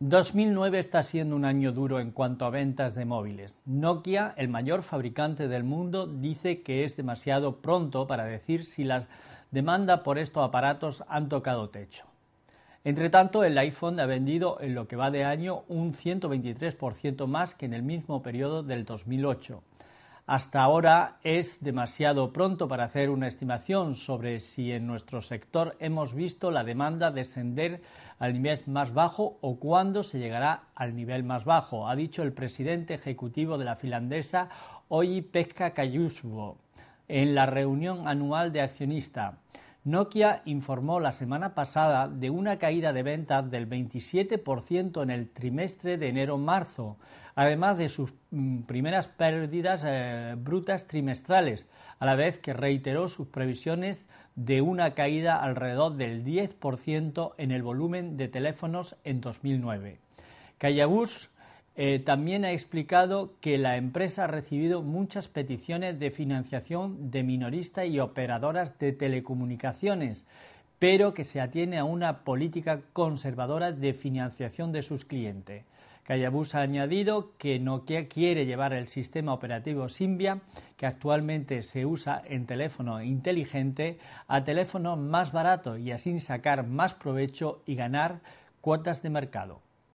2009 está siendo un año duro en cuanto a ventas de móviles. Nokia, el mayor fabricante del mundo, dice que es demasiado pronto para decir si la demanda por estos aparatos han tocado techo. Entre tanto, el iPhone ha vendido en lo que va de año un 123% más que en el mismo periodo del 2008 hasta ahora es demasiado pronto para hacer una estimación sobre si en nuestro sector hemos visto la demanda descender al nivel más bajo o cuándo se llegará al nivel más bajo, ha dicho el presidente ejecutivo de la finlandesa Oyi Pekka Kayusbo en la reunión anual de accionistas. Nokia informó la semana pasada de una caída de ventas del 27% en el trimestre de enero-marzo, además de sus mm, primeras pérdidas eh, brutas trimestrales, a la vez que reiteró sus previsiones de una caída alrededor del 10% en el volumen de teléfonos en 2009. Eh, también ha explicado que la empresa ha recibido muchas peticiones de financiación de minoristas y operadoras de telecomunicaciones, pero que se atiene a una política conservadora de financiación de sus clientes. Callabus ha añadido que Nokia quiere llevar el sistema operativo Symbia, que actualmente se usa en teléfono inteligente, a teléfonos más baratos y así sacar más provecho y ganar cuotas de mercado.